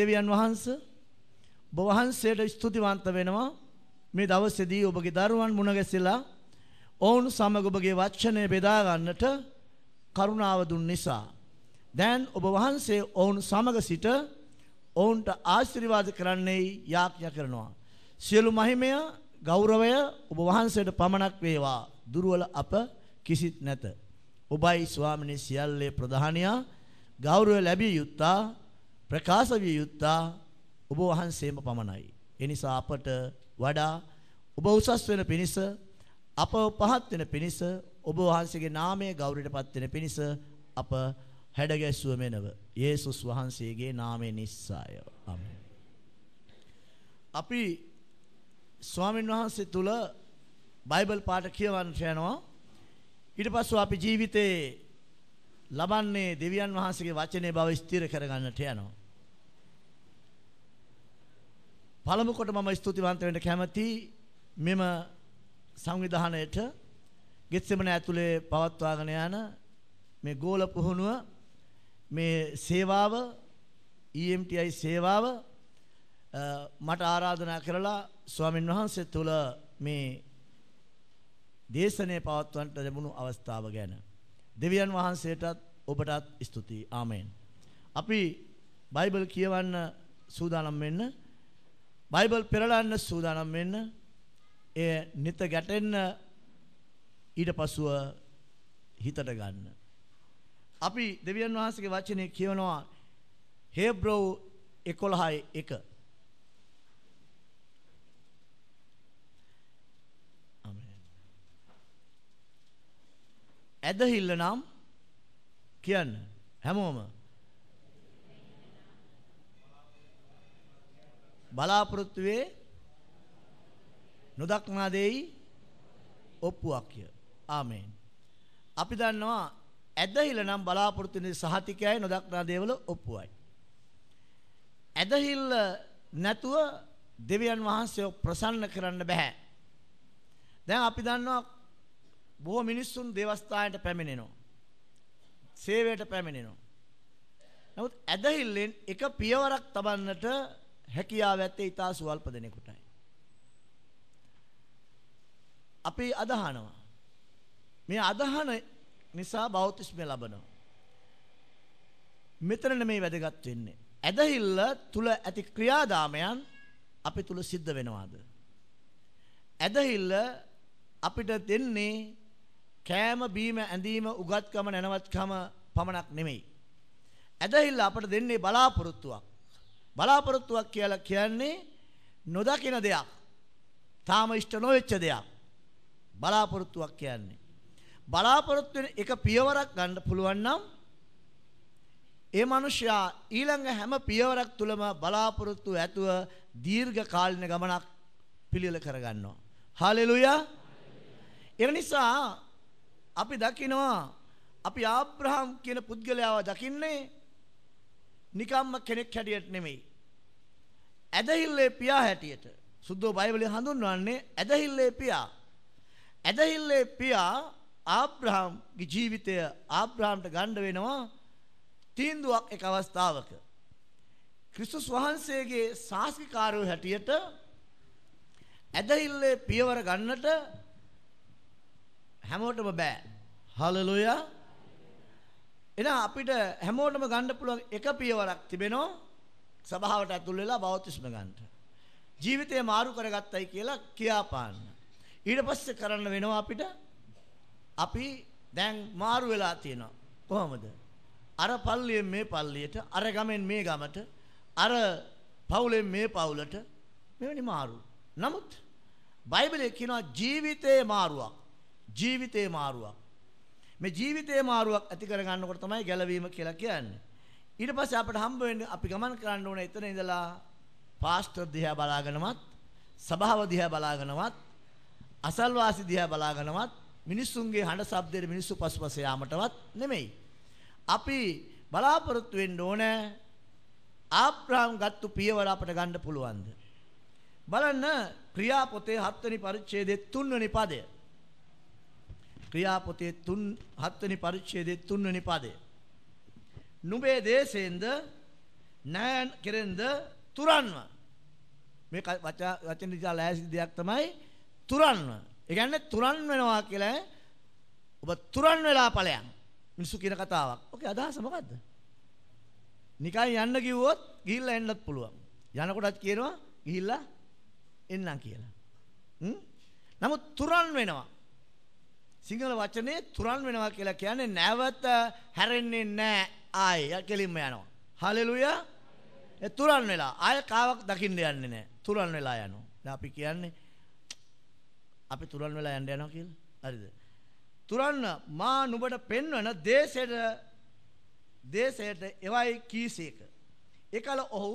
දෙවියන් වහන්ස ඔබ වහන්සේට ස්තුතිවන්ත වෙනවා මේ දවසේදී ඔබගේ දරුවන් මුණ ගැසලා ඔවුන් සමග ඔබගේ වචනය බෙදා ගන්නට කරුණාව දුන් නිසා දැන් ඔබ වහන්සේ ඔවුන් සමග සිට ඔවුන්ට ආශිර්වාද කරන්නේ යාඥා කරනවා සියලු මහිමය ගෞරවය ඔබ වහන්සේට පමණක් වේවා දුර්වල අප කිසිත් නැත ඔබයි ස්වාමිනේ සියල්ලේ ප්‍රධානියා ගෞරවය ලැබිය යුත්තා ප්‍රකාශ විය යුත්තා ඔබ වහන්සේම පමණයි. ඒ නිසා අපට වඩා ඔබ උසස් වෙන පිණිස අප පහත් වෙන පිණිස ඔබ වහන්සේගේ නාමය ගෞරවයටපත් වෙන පිණිස අප හැඩගැස්ුව මෙනව. යේසුස් වහන්සේගේ නාමය නිස්සාය. ආමෙන්. අපි ස්වාමීන් වහන්සේ තුල බයිබල් පාඩ කියවන්න යනවා. ඊට පස්සෙ අපි ජීවිතේ ලබන්නේ දෙවියන් වහන්සේගේ වචනේ බව ස්ථිර කරගන්නට යනවා. පළමු කොට මම ස්තුතිවන්ත වෙන්න කැමති මෙම සංවිධානයට ගෙත්සෙමන ඇතුලේ පවත්වාගෙන යන මේ ගෝල පුහුණුව මේ සේවාව EMTI සේවාව මට ආරාධනා කරලා ස්වාමින් වහන්සේ තුල මේ දේශනය පවත්වන්නට ලැබුණු අවස්ථාව ගැන දෙවියන් වහන්සේටත් ඔබටත් ස්තුතියි ආමෙන් අපි බයිබල් කියවන්න සූදානම් වෙන්න බයිබල් පෙරලන්න සූදානම් වෙන්න එය නිත ගැටෙන්න ඊට පසුව හිතට ගන්න. අපි දෙවියන් වහන්සේගේ වචනේ කියවනවා හේබ්‍රෝ 11:1 ඇදහිල්ල නම් කියන්න හැමෝම බලාපොරොත්තු වේ නොදක්නා දෙයි ඔප්පුවක්ය. ආමේන්. අපි දන්නවා ඇදහිල්ල නම් බලාපොරොත්තු වෙන සහතිකයයි නොදක්නා දේවල ඔප්පුවයි. ඇදහිල්ල නැතුව දෙවියන් වහන්සේව ප්‍රසන්න කරන්න බෑ. දැන් අපි දන්නවා බොහෝ මිනිස්සුන් දේවස්ථානයට පැමිණෙනවා. සේවයට පැමිණෙනවා. නමුත් ඇදහිල්ලෙන් එක පියවරක් තබන්නට හැකියාව ඇත්තේ ඊටා සුවල්ප දෙනෙකුටයි. අපි අදහනවා. මේ අදහන නිසා බෞතිස්මය ලබනවා. මෙතන මේ වැදගත් වෙන්නේ. ඇදහිල්ල තුල ඇති ක්‍රියාදාමයන් අපි තුල සිද්ධ වෙනවාද? ඇදහිල්ල අපිට දෙන්නේ කෑම බීම ඇඳීම උගත්කම නැනවත්කම පමණක් නෙමෙයි. ඇදහිල්ල අපට දෙන්නේ බලාපොරොත්තුවක්. බලාපොරොත්තුවක් කියලා කියන්නේ නොදකින දෙයක්. තාම ඉෂ්ට නොවෙච්ච දෙයක්. බලාපොරොත්තුවක් කියන්නේ. බලාපොරොත්තු වෙන එක පියවරක් ගන්න පුළුවන් නම් ඒ මනුෂ්‍යයා ඊළඟ හැම පියවරක් තුලම බලාපොරොත්තු ඇතුව දීර්ඝ කාලින ගමනක් පිළිල කරගන්නවා. හාලෙලුයා. ඒ නිසා අපි දකිනවා අපි ආබ්‍රහම් කියන පුද්ගලයාව දකින්නේ නිකම්ම කෙනෙක් හැටියට නෙමෙයි. ඇදහිල්ලේ පියා හැටියට. සුද්ධෝ බයිබලයේ හඳුන්වන්නේ ඇදහිල්ලේ පියා. ඇදහිල්ලේ පියා ආබ්‍රහම්ගේ ජීවිතය ආබ්‍රහම්ට ගන්න වෙනවා තීන්දුවක් එක් අවස්ථාවක. ක්‍රිස්තුස් වහන්සේගේ ශාස්ත්‍රීකාරයෝ හැටියට ඇදහිල්ලේ පියවර ගන්නට හැමෝටම බෑ. හලලුයා එහෙනම් අපිට හැමෝටම ගන්න පුළුවන් එක පියවරක් තිබෙනවා සභාවට ඇතුල් වෙලා බෞතිස්ම ගන්න. ජීවිතේ මාරු කරගත්තයි කියලා කියාපාන්න. ඊට පස්සේ කරන්න වෙනවා අපිට අපි දැන් මාරු වෙලා තියෙනවා. කොහොමද? අර පල්ලියෙන් මේ පල්ලියට, අර ගමෙන් මේ ගමට, අර පවුලෙන් මේ පවුලට මෙවැනි මාරු. නමුත් බයිබලයේ කියනවා ජීවිතේ මාරුවක්. ජීවිතේ මාරුවක්. මේ ජීවිතේ මාරුවක් ඇති කරගන්නකොට තමයි ගැලවීම කියලා කියන්නේ. ඊට පස්සේ අපිට හම්බ වෙන්නේ අපි ගමන් කරන්න ඕන එතන ඉඳලා පාස්ටර් දිහා බලාගෙනවත්, සභාව දිහා බලාගෙනවත්, අසල්වාසි දිහා බලාගෙනවත්, මිනිස්සුන්ගේ හඬ ශබ්දයට මිනිස්සු පසුපස යාමටවත් නෙමෙයි. අපි බලාපොරොත්තු වෙන්න ඕන ආබ්‍රහම් ගත්තු පියවර අපිට ගන්න පුළුවන්ද? බලන්න ක්‍රියා පොතේ 7 වෙනි පරිච්ඡේදයේ 3 වෙනි පදය ක්‍රියාපොතේ 3 7 වෙනි පරිච්ඡේදයේ 3 වෙනි පදය. නුඹේ දේශයෙන්ද නෑන් කෙරෙන්ද තුරන්ව. මේ වචන දිහා ලෑසි දෙයක් තමයි තුරන්ව. ඒ කියන්නේ තුරන් වෙනවා කියලා ඔබ තුරන් වෙලා ඵලයන්. මිනිසු කියන කතාවක්. ඔකේ අදහස මොකද්ද? නිකන් යන්න කිව්වොත් ගිහිල්ලා එන්නත් පුළුවන්. යනකොටත් කියනවා ගිහිල්ලා එන්නම් කියලා. නමුත් තුරන් වෙනවා. සිංහල වචනේ තුරන් වෙනවා කියලා කියන්නේ නැවත හැරෙන්නේ නැහැ ආයෙ කෙලින්ම යනවා. හලෙලුයා. ඒ තුරන් වෙලා ආයෙ කාවක් දකින්න යන්නේ නැහැ. තුරන් වෙලා යනවා. දැන් අපි කියන්නේ අපි තුරන් වෙලා යන්න යනවා කියලා. හරිද? තුරන් මා නුඹට පෙන්වන දේශයට දේශයට එවයි කීසේක. ඒකල ඔහු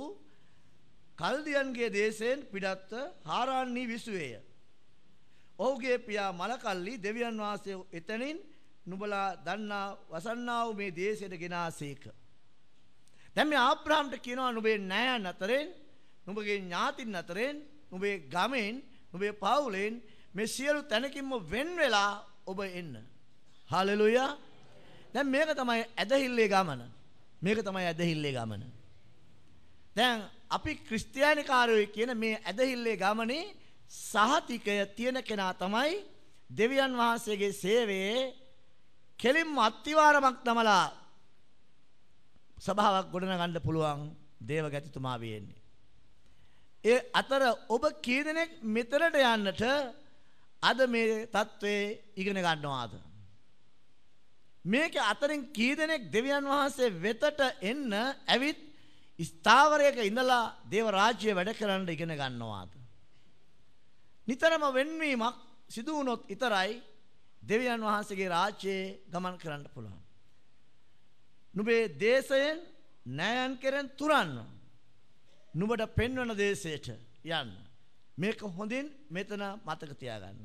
කල්දියන්ගේ දේශයෙන් පිටත්ව හාරාන්නී විසුවේය. ඔහුගේ පියා මලකල්ලි දෙවියන් වහන්සේ එතනින් නුඹලා දන්නා වසන්නා වූ මේ දේශයට ගෙනාසේක. දැන් මේ ආබ්‍රහම්ට කියනවා නුඹේ නෑයන් අතරෙන් නුඹගේ ඥාතින් අතරෙන් නුඹේ ගමෙන් නුඹේ පවුලෙන් මේ සියලු තැනකින්ම වෙන් වෙලා ඔබ එන්න. හalleluya. දැන් මේක තමයි ඇදහිල්ලේ ගමන. මේක තමයි ඇදහිල්ලේ ගමන. දැන් අපි ක්‍රිස්තියානි කාරයෝ කියන මේ ඇදහිල්ලේ ගමනේ සහතිකය තියෙන කෙනා තමයි දෙවියන් වහන්සේගේ සේවයේ කෙලින්ම අත්විවරමක් තමලා සභාවක් ගොඩනගන්න පුළුවන් දේවගතිතුමා වෙන්නේ. ඒ අතර ඔබ කී දෙනෙක් මෙතනට යන්නට අද මේ தત્ත්වයේ ඉගෙන ගන්නවාද? මේක අතරින් කී දෙනෙක් දෙවියන් වහන්සේ වෙතට එන්න ඇවිත් ස්ථාවරයක ඉඳලා දේව රාජ්‍ය වැඩ කරන්න ඉගෙන ගන්නවාද? නිතරම වෙන්වීමක් සිදු වුණොත් විතරයි දෙවියන් වහන්සේගේ රාජ්‍යයේ ගමන් කරන්න පුළුවන්. නුඹේ දේශයෙන් නෑයන් කෙරෙන් තුරන්න. නුඹට පෙන්වන දේශයට යන්න. මේක හොඳින් මෙතන මතක තියාගන්න.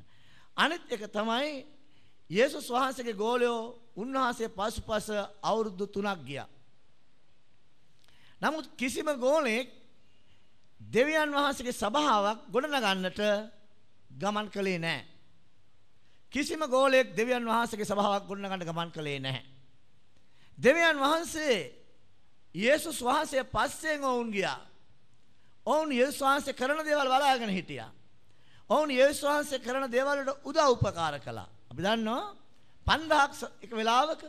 අනිත් එක තමයි යේසුස් වහන්සේගේ ගෝලයෝ උන්වහන්සේ පසුපස අවුරුදු 3ක් ගියා. නමුත් කිසිම ගෝලෙක් දෙවියන් වහන්සේගේ සභාවක් ගොඩනගන්නට ගමන් කළේ නැහැ. කිසිම ගෝලයක් දෙවියන් වහන්සේගේ සභාවක් ගොඩනගන්න ගමන් කළේ නැහැ. දෙවියන් වහන්සේ යේසුස් වහන්සේ පස්සෙන් වුන් ගියා. ඔවුන් යේසුස් වහන්සේ කරන දේවල් බලාගෙන හිටියා. ඔවුන් යේසුස් වහන්සේ කරන දේවල් වලට උදව් උපකාර කළා. අපි දන්නවා 5000ක් එක වෙලාවක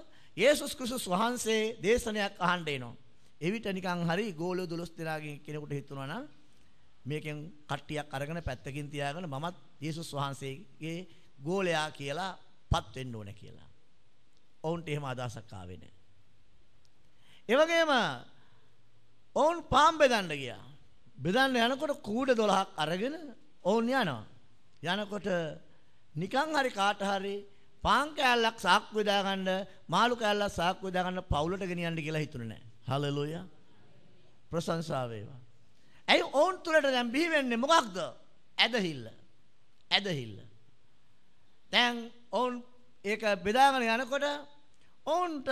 යේසුස් ක්‍රිස්තුස් වහන්සේ දේශනයක් අහන්න එනවා. එවිට නිකන් හරි ගෝලෝ 12 දෙනාගෙන් කෙනෙකුට හිතුණා නම් මේකෙන් කට්ටියක් අරගෙන පැත්තකින් තියාගෙන මමත් යේසුස් වහන්සේගේ ගෝලයා කියලා පත් වෙන්න ඕනේ කියලා. ඔවුන්ට එහෙම අදහසක් ආවේ නැහැ. ඒ වගේම ඔවුන් පාම් බෙදන්න ගියා. බෙදන්න යනකොට කූඩ 12ක් අරගෙන ඔවුන් යනවා. යනකොට නිකන් හරි කාට හරි පාන් කෑල්ලක් සාක්කුවේ දාගන්න මාළු කෑල්ලක් සාක්කුවේ දාගන්න පවුලට ගෙනියන්න කියලා හිතුනේ නැහැ. හalleluya. ප්‍රශංසා වේවා. ඇයි ඔවුන් තුලට දැන් බිහි වෙන්නේ මොකක්ද? ඇදහිල්ල. ඇදහිල්ල. දැන් ඔවුන් ඒක බෙදාගෙන යනකොට ඔවුන්ට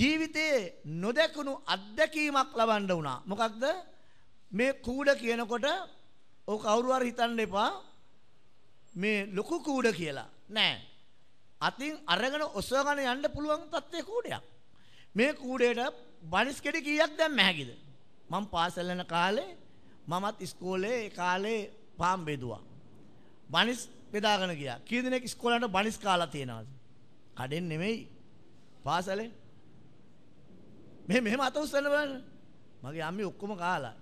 ජීවිතයේ නොදැකුණු අත්දැකීමක් ලබන්න වුණා. මොකක්ද? මේ කූඩ කියනකොට ඔව් කවුරු හරි හිතන්න එපා මේ ලොකු කූඩ කියලා. නෑ. අතින් අරගෙන ඔසවගෙන යන්න පුළුවන් තත්ත්වයේ කූඩයක්. මේ කූඩේට බනිස් කෙඩි කීයක් දැම්ම හැකිද? මම පාසල් යන කාලේ මමත් ඉස්කෝලේ ඒ කාලේ පාම් බෙදුවා. බනිස් බෙදාගෙන ගියා. කී දෙනෙක් ඉස්කෝලේට බනිස් කාලා තියෙනවද? කඩෙන් නෙමෙයි. පාසලේ. මෙහෙ මෙහෙම අත උස්සන්න බලන්න. මගේ අම්මේ ඔක්කොම කාලා.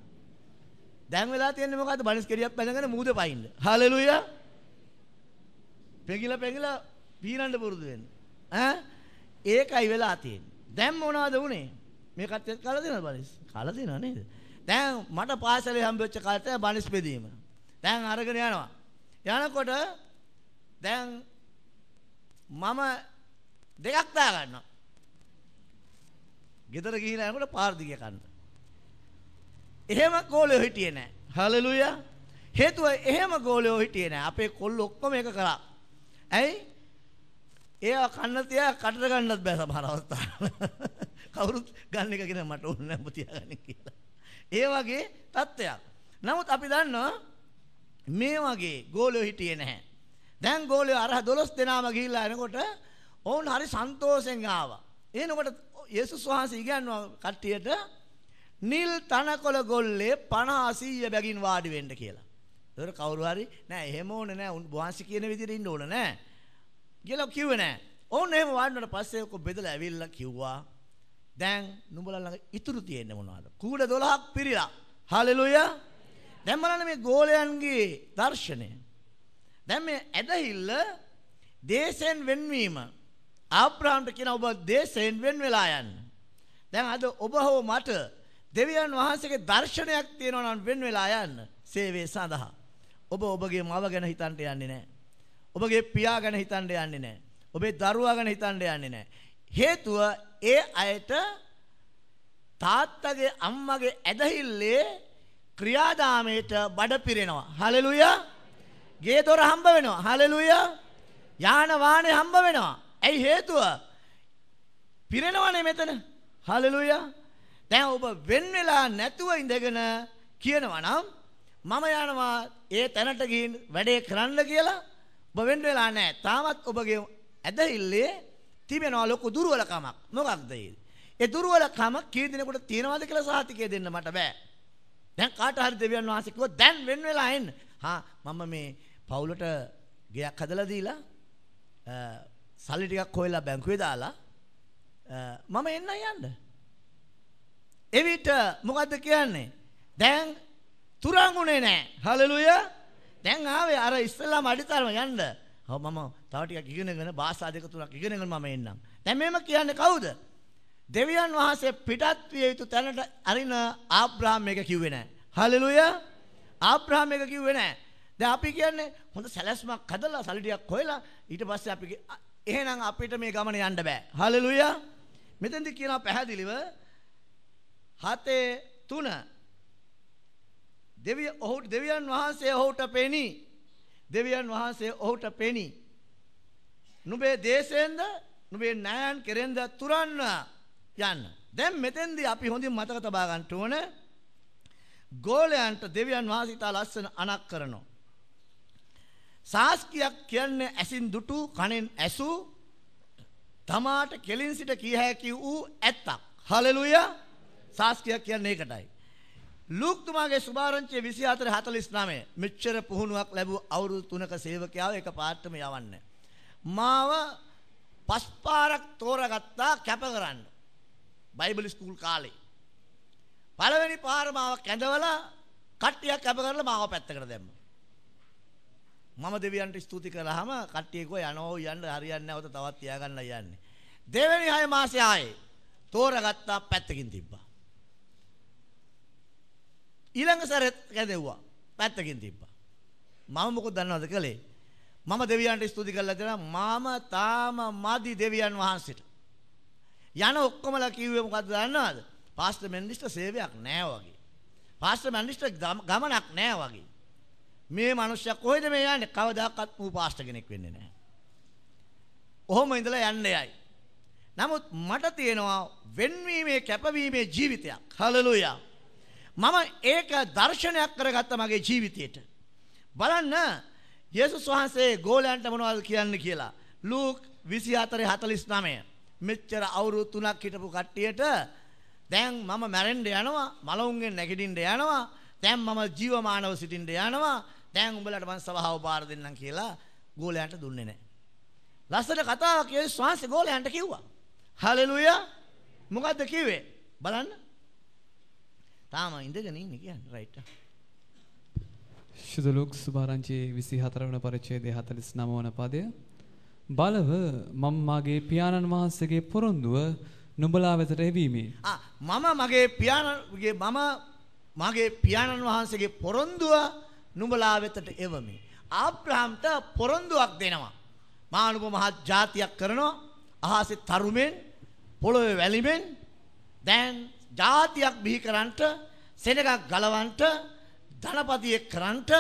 දැන් වෙලා තියෙන්නේ මොකද්ද? බනිස් කෙරියක් බැඳගෙන මූද පයින්න. හalleluya. පෙගිලා පෙගිලා පීනන්න පුරුදු වෙන්න. ඈ ඒකයි වෙලා තියෙන්නේ. දැන් මොනවද වුනේ? මේ කට්ටියත් කාලා දෙනවද බනිස්? කාලා දෙනව නේද? දැන් මට පාසලේ හම්බෙච්ච කාලේ බනිස් බෙදීම. දැන් අරගෙන යනවා. යනකොට දැන් මම දෙකක් දා ගන්නවා. ගෙදර ගිහිලා යනකොට පාර දිගේ කන්න. එහෙම ගෝලයෝ හිටියේ නැහැ. හලෙලුයා. හේතුව එහෙම ගෝලයෝ හිටියේ නැහැ. අපේ කොල්ල ඔක්කොම එක කරා. ඇයි? ඒවා කන්න තියා කඩට ගන්නත් බෑ සමහර අවස්ථාවල. කවුරුත් ගන්න එක කියලා මට ඕන නැහැ තියාගන්න කියලා. ඒ වගේ තත්ත්වයක්. නමුත් අපි දන්නවා මේ වගේ ගෝලයෝ හිටියේ නැහැ. දැන් ගෝලයෝ අරහ 12 දෙනාම ගිහිල්ලා එනකොට ඔවුන් හරි සන්තෝෂෙන් ආවා. එනකොට යේසුස් වහන්සේ ඉගන්වනවා කට්ටියට නිල් තනකොළ ගොල්ලේ 50 100 බැගින් වාඩි වෙන්න කියලා. ඒතර කවුරු හරි නෑ එහෙම ඕනේ නෑ උන් වහන්සේ කියන විදිහට ඉන්න ඕන නෑ. කියලා කිව්වේ නෑ. ඕන් එහෙම වාඩිනට පස්සේ කො බෙදලා ඇවිල්ලා කිව්වා දැන් නුඹලා ළඟ ඉතුරු තියෙන්නේ මොනවද? කූඩ 12ක් පිරීලා. හalleluya. දැන් බලන්න මේ ගෝලයන්ගේ දර්ශනය. දැන් මේ ඇදහිල්ල දේශයෙන් වෙන්වීම. ආබ්‍රහම්ට කියන ඔබ දේශයෙන් වෙන් වෙලා යන්න. දැන් අද ඔබ හෝ මට දෙවියන් වහන්සේගේ දර්ශනයක් තියෙනවා නම් වෙන් වෙලා යන්න සේවය සඳහා. ඔබ ඔබගේ මව ගැන හිතන්න යන්නේ නැහැ. ඔබගේ පියා ගැන හිතන්න යන්නේ නැහැ. ඔබේ දරුවා ගැන හිතන්න යන්නේ නැහැ. හේතුව ඒ අයට තාත්තගේ අම්මගේ ඇදහිල්ලේ ක්‍රියාදාමයට බඩ පිරෙනවා. හලෙලුයා. ගේ දොර හම්බ වෙනවා. හලෙලුයා. යාන වාහනේ හම්බ වෙනවා. ඇයි හේතුව? පිරෙනවනේ මෙතන. හලෙලුයා. දැන් ඔබ වෙන් වෙලා නැතුව ඉඳගෙන කියනවා නම් මම යනවා ඒ තැනට ගිහින් වැඩේ කරන්න කියලා ඔබ වෙන් වෙලා නැහැ. තාමත් ඔබගේ ඇදහිල්ලේ තිබෙනවා ලොකු දුර්වලකමක්. මොකක්ද ඒ? ඒ දුර්වලකම කී දිනකට තියනවාද කියලා සාහිතිකය දෙන්න මට බෑ. දැන් කාට හරි දෙවියන් වහන්සේ කිව්වොත් දැන් වෙන වෙලා එන්න. හා මම මේ පවුලට ගෙයක් හදලා දීලා සල්ලි ටිකක් හොයලා බැංකුවේ දාලා මම එන්න යන්න. එවිට මොකද්ද කියන්නේ? දැන් තුරංගුනේ නැහැ. හලෙලුයා. දැන් ආවේ අර ඉස්සෙල්ලාම අඩිතරම යන්න. හව මම තව ටිකක් ඉගෙනගෙන භාෂා දෙක තුනක් ඉගෙනගෙන මම එන්නම්. දැන් මේම කියන්නේ කවුද? දෙවියන් වහන්සේ පිටත් විය යුතු තැනට අරින ආබ්‍රහාම් එක කිව්වේ නැහැ. හalleluya. ආබ්‍රහාම් එක කිව්වේ නැහැ. දැන් අපි කියන්නේ හොඳ සැලැස්මක් හදලා සල්ලි ටිකක් හොයලා ඊට පස්සේ අපි එහෙනම් අපිට මේ ගමන යන්න බෑ. හalleluya. මෙතෙන්දි කියනවා පැහැදිලිව 7 3 දෙවිය ඔහු දෙවියන් වහන්සේ ඔහුට පෙනී දෙවියන් වහන්සේ ඔහුට පෙනී නුඹේ දේශයෙන්ද නුඹේ නෑයන් කෙරෙන්ද තුරන්න යන්න. දැන් මෙතෙන්දී අපි හොඳින් මතක තබා ගන්න ඕන ගෝලයන්ට දෙවියන් වහන්සේ ලස්සන අනක් කරනවා. සාස්කියක් කියන්නේ ඇසින් දුටු කනෙන් ඇසු තමාට කෙලින් සිට කිය හැකි වූ ඇත්තක්. හලෙලුයා සාස්කියක් කියන්නේ ඒකටයි. ලූක් තුමාගේ සුභාරංචිය 24 49 මෙච්චර පුහුණුවක් ලැබූ අවුරුදු 3ක සේවකයාව එක පාටම යවන්නේ. මාව පස් පාරක් තෝරගත්තා කැපකරන්න. බයිබල් ස්කූල් කාලේ. පළවෙනි පාර මාව කැඳවලා කට්ටියක් කැප කරලා මාව පැත්තකට දැම්මා. මම දෙවියන්ට ස්තුති කළාම කට්ටිය කෝ යනෝ යන්න හරියන්නේ නැවත තවත් තියාගන්න යන්නේ. දෙවෙනි 6 මාසේ ආයේ තෝරගත්තා පැත්තකින් තිබ්බා. ඊළඟ සැරේ කැදෙව්වා. පැත්තකින් තිබ්බා. මම මොකද දන්නවද කළේ? මම දෙවියන්ට ස්තුති කරලා දෙනවා මම තාම මදි දෙවියන් වහන්සේට. යන ඔක්කොමලා කිව්වේ මොකද්ද දන්නවද? පාස්ටර් මෙන්ඩිස්ට සේවයක් නෑ වගේ. පාස්ටර් මෙන්ඩිස්ට ගමනක් නෑ වගේ. මේ මිනිස්සයා කොහෙද මේ යන්නේ? කවදාකවත් මූ පාස්ටර් කෙනෙක් වෙන්නේ නෑ. ඔහොම ඉඳලා යන්නේයයි. නමුත් මට තියෙනවා වෙන්වීමේ කැපවීමේ ජීවිතයක්. හලෙලූයා. මම ඒක දර්ශනයක් කරගත්ත මගේ ජීවිතයට. බලන්න යේසුස් වහන්සේ ගෝලයන්ට මොනවද කියන්නේ කියලා. ලූක් 24:49. මෙච්චර අවුරුදු 3ක් හිටපු කට්ටියට දැන් මම මැරෙන්න යනවා, මලවුන්ගෙන් නැගිටින්න යනවා, දැන් මම ජීවමානව සිටින්න යනවා, දැන් උඹලට මම සභාව පාර දෙන්නම් කියලා ගෝලයන්ට දුන්නේ නැහැ. ලස්සන කතාවක් යේසුස් වහන්සේ ගෝලයන්ට කිව්වා. හලෙලුයා. මොකද්ද කිව්වේ? බලන්න. තාම ඉඳගෙන ඉන්නේ කියන්නේ රයිට්. ශුද ලුක් සුභාරංචියේ 24 වන පරිච්ඡේදයේ 49 වන පදය බලව මම මාගේ පියාණන් වහන්සේගේ පොරොන්දුව නුඹලා වෙතට එවීමේ. ආ මම මගේ පියාණන්ගේ මම මාගේ පියාණන් වහන්සේගේ පොරොන්දුව නුඹලා වෙතට එවමි. ආබ්‍රහම්ට පොරොන්දුවක් දෙනවා. මානුභ මහත් જાතියක් කරනවා. අහසේ තරුමෙන් පොළොවේ වැලිමෙන් දැන් ජාතියක් බිහි කරන්නට සෙනගක් ගලවන්නට ධනපතියෙක් කරන්නට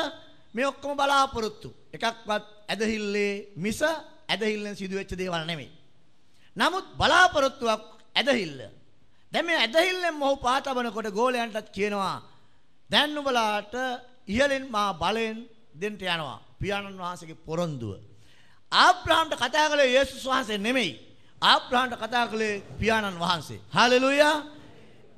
මේ ඔක්කොම බලාපොරොත්තු. එකක්වත් ඇදහිල්ලේ මිස ඇදහිල්ලෙන් සිදුවෙච්ච දේවල් නෙමෙයි. නමුත් බලාපොරොත්තුවක් ඇදහිල්ල. දැන් මේ ඇදහිල්ලෙන් මොහු පාතබනකොට ගෝලයන්ටත් කියනවා දැන් නුඹලාට ඉහලින් මා බලෙන් දෙන්න යනවා. පියාණන් වහන්සේගේ පොරොන්දුව. ආබ්‍රහම්ට කතා කළේ යේසුස් වහන්සේ නෙමෙයි. ආබ්‍රහම්ට කතා කළේ පියාණන් වහන්සේ. හalleluya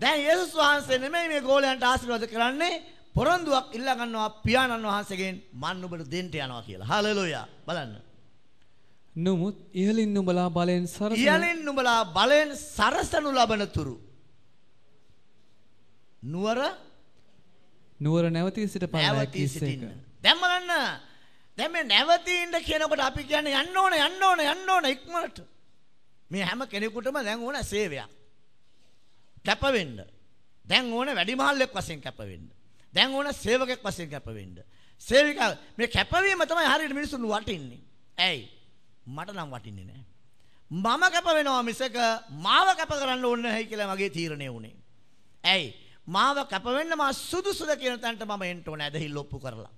දැන් යේසුස් වහන්සේ නෙමෙයි මේ ගෝලයන්ට ආශිර්වාද කරන්නේ පොරොන්දුවක් ඉල්ලා ගන්නවා පියාණන් වහන්සේගෙන් මන් ඔබට දෙන්න යනවා කියලා. හalleluya. බලන්න. නමුත් ඉහලින් නුඹලා බලෙන් සරසන ඉහලින් නුඹලා බලෙන් සරසනු ලබනතුරු නුවර නුවර නැවතී සිට පරලයක් කිස්සේක. දැන් බලන්න. දැන් මේ නැවතී ඉන්න කියනකොට අපි කියන්නේ යන්න ඕන යන්න ඕන යන්න ඕන ඉක්මනට. මේ හැම කෙනෙකුටම දැන් ඕන සේවයක්. කැප වෙන්න. දැන් ඕන වැඩිමහල්ලෙක් වශයෙන් කැප වෙන්න. දැන් ඕන සේවකෙක් වශයෙන් කැප වෙන්න. සේවිකාව මේ කැපවීම තමයි හරියට මිනිසුන් වටින්නේ. ඇයි? මට නම් වටින්නේ නැහැ. මම කැප වෙනවා මිසක මාව කැප කරන්න ඕනේ නැහැ කියලා මගේ තීරණය වුණේ. ඇයි? මාව කැප වෙන්න මා සුදුසුද කියන තැනට මම එන්න ඕනේ ඇදහිල්ල ඔප්පු කරලා.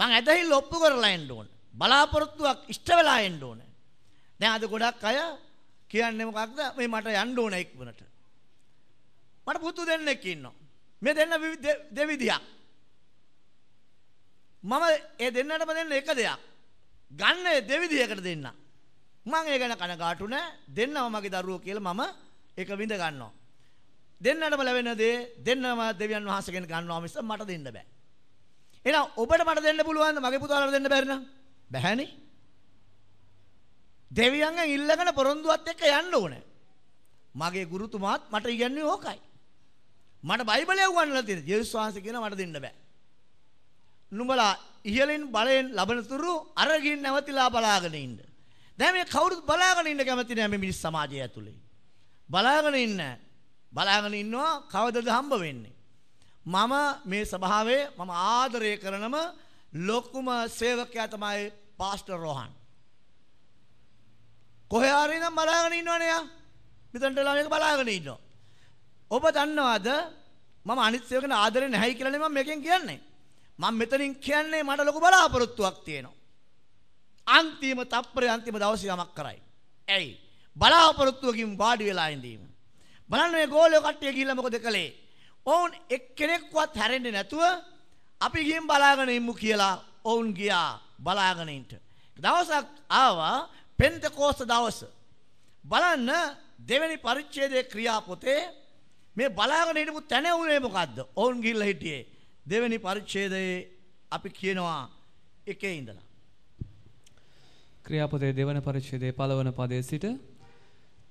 මං ඇදහිල්ල ඔප්පු කරලා එන්න ඕනේ. බලාපොරොත්තුවක් ඉෂ්ට වෙලා එන්න ඕනේ. දැන් අද ගොඩක් අය කියන්නේ මොකක්ද? මේ මට යන්න ඕනේ ඉක්මනට. මට පුතු දෙන්නෙක් ඉන්නවා. මේ දෙන්න දෙවිදියක්. මම ඒ දෙන්නටම දෙන්න එක දෙයක්. ගන්න දෙවිදියකට දෙන්න. මං ඒ ගැන කනගාටු නෑ. දෙන්නම මගේ දරුවෝ කියලා මම ඒක විඳ ගන්නවා. දෙන්නටම ලැබෙන දේ දෙන්නම දෙවියන් වහන්සේ කෙනෙක් ගන්නවා මිස මට දෙන්න බෑ. එහෙනම් ඔබට මට දෙන්න පුළුවන්ද මගේ පුතාලට දෙන්න බැරි නම්? බැහැනේ. දෙවියන්ගෙන් ඉල්ලගෙන පොරොන්දුවත් එක්ක යන්න ඕනේ. මගේ ගුරුතුමාත් මට කියන්නේ ඕකයි. මට බයිබලය උගන්වලා තියෙනවා. ජේසුස් වහන්සේ කියනවා මට දෙන්න බෑ. නුඹලා ඉහළින් බලෙන් ලබනතුරු අරගින් නැවතිලා බලාගෙන ඉන්න. දැන් මේ කවුරුත් බලාගෙන ඉන්න කැමති නෑ මේ මිනිස් සමාජය ඇතුලේ. බලාගෙන ඉන්න. බලාගෙන ඉන්නවා කවදද හම්බ වෙන්නේ? මම මේ ස්වභාවයේ මම ආදරය කරනම ලොකුම සේවකයා තමයි පාස්ටර් රෝහන්. කොහේ හරි නම් බලාගෙන ඉන්නවනේ යා. මෙතනට ළමයෙක් බලාගෙන ඉන්නවා. ඔබ දන්නවද මම අනිත්‍යය ගැන ආදරේ නැහැයි කියලා නේ මම මේකෙන් කියන්නේ. මම මෙතනින් කියන්නේ මට ලොකු බලාපොරොත්තුවක් තියෙනවා. අන්තිම තප්පරය අන්තිම දවසේ යමක් කරයි. ඇයි? බලාපොරොත්තුවකින් වාඩි වෙලා ඉඳීම. බලන්න මේ ගෝලියෝ කට්ටිය ගිහිල්ලා මොකද කළේ? ඔවුන් එක්කෙනෙක්වත් හැරෙන්නේ නැතුව අපි ගිහින් බලාගෙන ඉමු කියලා ඔවුන් ගියා බලාගෙන ඉන්න. දවසක් ආවා පෙන්තකෝස්ත දවස. බලන්න දෙවෙනි පරිච්ඡේදයේ ක්‍රියාපොතේ මේ බලාගෙන හිටපු තැන උනේ මොකද්ද? ඔවුන් ගිහිල්ලා හිටියේ දෙවෙනි පරිච්ඡේදයේ අපි කියනවා එකේ ඉඳලා. ක්‍රියාපදයේ දෙවන පරිච්ඡේදයේ පළවන පදයේ සිට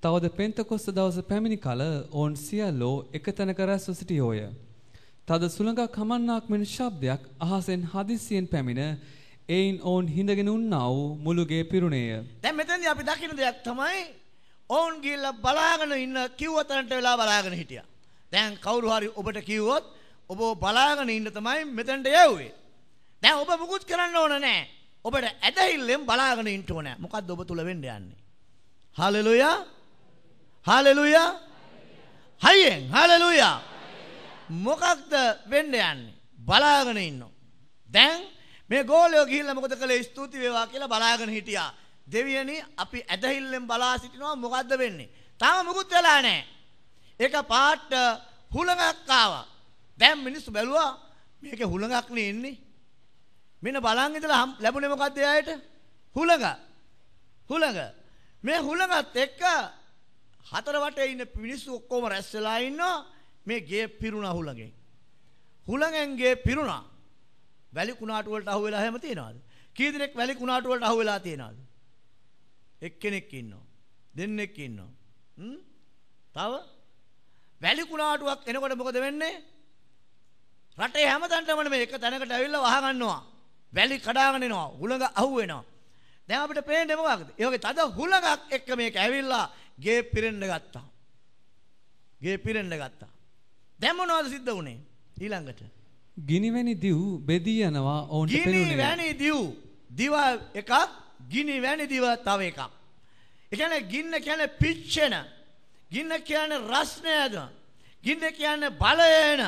තවද පෙන්තකොස්ත දවස පැමිණි කල ඔවුන් සියලෝ එක තැනක රැස්ව සිටියෝය. තද සුළඟක් හමන්නාක් මෙන් ශබ්දයක් අහසෙන් හදිසියෙන් පැමිණ එයින් ඔවුන් හිඳගෙන උන්නා වූ මුළුගේ පිරුණේය. දැන් මෙතෙන්දී අපි දකින්න දෙයක් තමයි ඔවුන් ගිහිල්ලා බලාගෙන ඉන්න කිව්ව තැනට වෙලා බලාගෙන හිටියා. දැන් කවුරු හරි ඔබට කිව්වොත් ඔබ බලාගෙන ඉන්න තමයි මෙතනට යවුවේ. දැන් ඔබ මුකුත් කරන්න ඕන නැහැ. ඔබට ඇදහිල්ලෙන් බලාගෙන ඉන්න ඕනේ. මොකද්ද ඔබ තුල වෙන්න යන්නේ? හalleluya. හalleluya. හයියෙන් හalleluya. මොකක්ද වෙන්න යන්නේ? බලාගෙන ඉන්න. දැන් මේ ගෝලයෝ ගිහිල්ලා මොකද කළේ? ස්තුති වේවා කියලා බලාගෙන හිටියා. දෙවියනි අපි ඇදහිල්ලෙන් බලා සිටිනවා මොකද්ද වෙන්නේ? තාම මුකුත් වෙලා නැහැ. ඒක පාට හුලඟක් ආවා. දැන් මිනිස්සු බැලුවා මේකේ හුලඟක් නේ ඉන්නේ. මෙන්න බලන් ඉඳලා ලැබුණේ මොකද්ද එයාට? හුලඟ. හුලඟ. මේ හුලඟත් එක්ක හතර වටේ ඉන්න මිනිස්සු ඔක්කොම රැස් වෙලා ඉන්නවා මේ ගේ පිරුණා හුලඟෙන්. හුලඟෙන් ගේ පිරුණා. වැලි කුණාටු වලට අහුවෙලා හැම තියනවාද? කී දිනෙක වැලි කුණාටු වලට අහුවෙලා තියනවාද? එක්කෙනෙක් ඉන්නවා. දෙන්නෙක් ඉන්නවා. හ්ම්? තව වැලි කුණාටුවක් එනකොට මොකද වෙන්නේ? රටේ හැමතැනම මේ එක තැනකට ඇවිල්ලා වහ ගන්නවා. වැලි කඩාගෙන එනවා. හුළඟ අහුවෙනවා. දැන් අපිට පේන්නේ මොකක්ද? ඒ වගේ තද හුළඟක් එක්ක මේක ඇවිල්ලා ගේ පිරෙන්න ගත්තා. ගේ පිරෙන්න ගත්තා. දැන් මොනවද සිද්ධ වුනේ? ඊළඟට ගිනිවැනි දිව් බෙදී යනවා ඔවුන්ට පෙනුනේ. ගිනිවැනි දිව් දිව එකක් ගිනි වැනි දිව තව එකක්. ඒ කියන්නේ ගින්න කියන්නේ පිච්චෙන. ගින්න කියන්නේ රස්නයද. ගින්න කියන්නේ බලයන.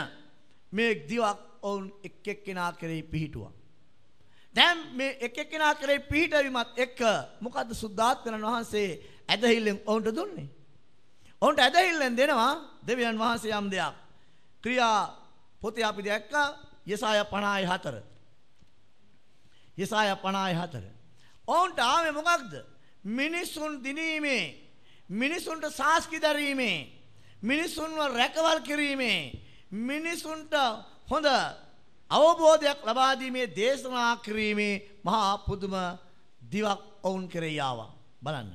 මේ දිවක් ඔවුන් එක් එක්කෙනා කරේ පිහිටුවා. දැන් මේ එක් එක්කෙනා කරේ පිහිටවීමත් එක්ක මොකද්ද සුද්ධාත්මයන් වහන්සේ ඇදහිල්ලෙන් ඔවුන්ට දුන්නේ? ඔවුන්ට ඇදහිල්ලෙන් දෙනවා දෙවියන් වහන්සේ යම් දෙයක්. ක්‍රියා පොතේ අපි දැක්කා යසාය 54. යසාය 54. ඔවුන්ට ආවේ මොකක්ද? මිනිසුන් දිනීමේ මිනිසුන්ට සාස්කි දරීමේ මිනිසුන්ව රැකවල් කිරීමේ මිනිසුන්ට හොඳ අවබෝධයක් ලබා දීමේ දේශනා කිරීමේ මහා පුදුම දිවක් ඔවුන් කෙරෙහි ආවා. බලන්න.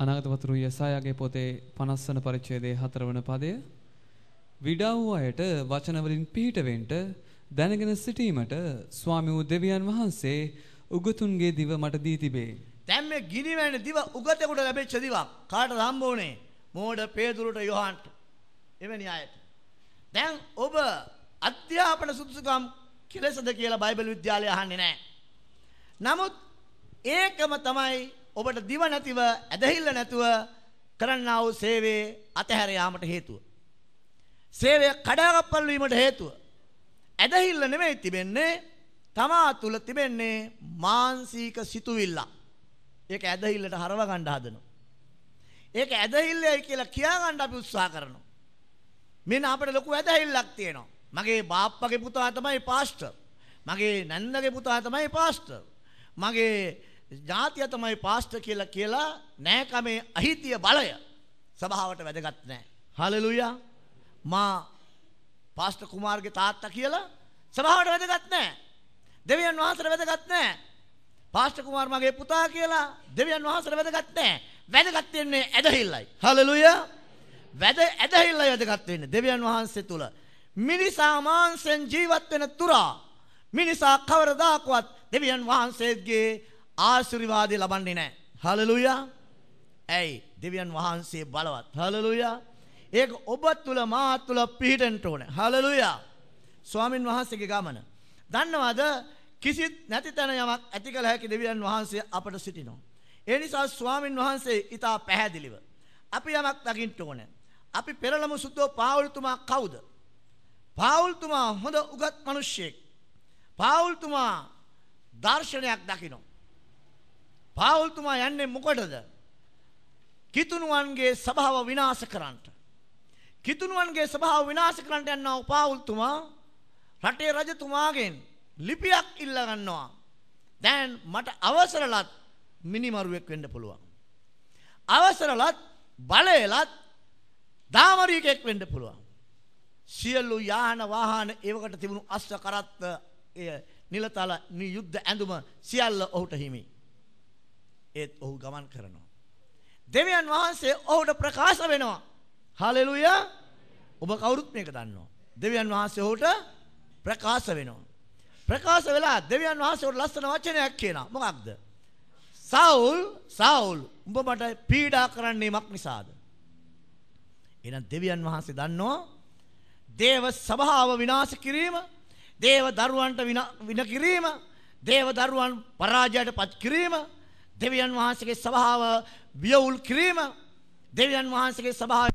අනාගත වතුරු යසායාගේ පොතේ 50 වන පරිච්ඡේදයේ 4 වන පදය විඩා වූ අයට වචන වලින් පිහිට වෙන්න දැනගෙන සිටීමට ස්වාමි වූ දෙවියන් වහන්සේ උගතුන්ගේ දිව මට දී තිබේ. දැන් මේ ගිනිවැණ දිව උගතෙකුට ලැබෙච්ච දිවක්. කාටද හම්බ වුනේ? මෝඩ පේදුරට යොහන්ට. එවැනි අයට. දැන් ඔබ අධ්‍යාපන සුදුසුකම් කෙලෙසද කියලා බයිබල් විද්‍යාලය අහන්නේ නැහැ. නමුත් ඒකම තමයි ඔබට දිව නැතිව ඇදහිල්ල නැතුව කරන්නා වූ සේවයේ අතහැර යාමට හේතුව. සේවය කඩාකප්පල් වීමට හේතුව. ඇදහිල්ල නෙමෙයි තිබෙන්නේ තමා තුල තිබෙන්නේ මානසික සිතුවිල්ල. ඒක ඇදහිල්ලට හරව ගන්න හදනවා. ඒක ඇදහිල්ලයි කියලා කියා ගන්න අපි උත්සාහ කරනවා. මෙන්න අපිට ලොකු ඇදහිල්ලක් තියෙනවා. මගේ බාප්පගේ පුතා තමයි පාස්ටර්. මගේ නැන්දගේ පුතා තමයි පාස්ටර්. මගේ ජාතිය තමයි පාස්ටර් කියලා කියලා නෑකමේ අහිතිය බලය සභාවට වැදගත් නෑ. හලෙලුයා. මා පාස්ටර් කුමාර්ගේ තාත්තා කියලා සභාවට වැදගත් නෑ. දෙවියන් වහන්සේට වැදගත් නැහැ. පාස්ටර් කුමාර් මගේ පුතා කියලා දෙවියන් වහන්සේට වැදගත් නැහැ. වැදගත් වෙන්නේ ඇදහිල්ලයි. හලෙලූයා. වැද ඇදහිල්ලයි වැදගත් වෙන්නේ දෙවියන් වහන්සේ තුල. මිනිසා මාංශෙන් ජීවත් වෙන තුරා මිනිසා කවරදාකවත් දෙවියන් වහන්සේගේ ආශිර්වාදය ලබන්නේ නැහැ. හලෙලූයා. ඇයි? දෙවියන් වහන්සේ බලවත්. හලෙලූයා. ඒක ඔබ තුල මා තුල පිහිටෙන්න ඕනේ. හලෙලූයා. ස්වාමින් වහන්සේගේ ගමන. දන්නවද? කිසිත් නැති තැන යමක් ඇති කළ හැකි දෙවියන් වහන්සේ අපට සිටිනවා. ඒ නිසා ස්වාමින් වහන්සේ ඊටා පැහැදිලිව අපි යමක් දකින්න ඕන. අපි පෙරළමු සුද්ධෝ පාවුල්තුමා කවුද? පාවුල්තුමා හොඳ උගත් මිනිසෙක්. පාවුල්තුමා දර්ශනයක් දකිනවා. පාවුල්තුමා යන්නේ මොකටද? කිතුණුවන්ගේ ස්වභාව විනාශ කරන්නට. කිතුණුවන්ගේ ස්වභාව විනාශ කරන්නට යනවා පාවුල්තුමා රටේ රජතුමාගෙන් ලිපියක් ඉල්ලා ගන්නවා. දැන් මට අවසරලත් මිනිමරුවෙක් වෙන්න පුළුවන්. අවසරලත් බලයලත් දාමරියෙක් වෙන්න පුළුවන්. සියලු යාන වාහන ඒවකට තිබුණු අස්ස කරත්ත නිලතල යුද්ධ ඇඳුම සියල්ල ඔහුට හිමි. ඒත් ඔහු ගමන් කරනවා. දෙවියන් වහන්සේ ඔහුට ප්‍රකාශ වෙනවා. හලෙලුයා ඔබ කවුරුත් මේක දන්නවා. දෙවියන් වහන්සේ ඔහුට ප්‍රකාශ වෙනවා. ප්‍රකාශ වෙලා දෙවියන් වහන්සේට ලස්සන වචනයක් කියනවා. මොකක්ද? සාවුල් සාවුල් උඹ මට පීඩා කරන්නේ මක් නිසාද? එහෙනම් දෙවියන් වහන්සේ දන්නවා දේව සභාව විනාශ කිරීම, දේව දරුවන්ට වින කිරීම, දේව දරුවන් පරාජයට පත් කිරීම, දෙවියන් වහන්සේගේ සභාව වියවුල් කිරීම, දෙවියන් වහන්සේගේ සභාව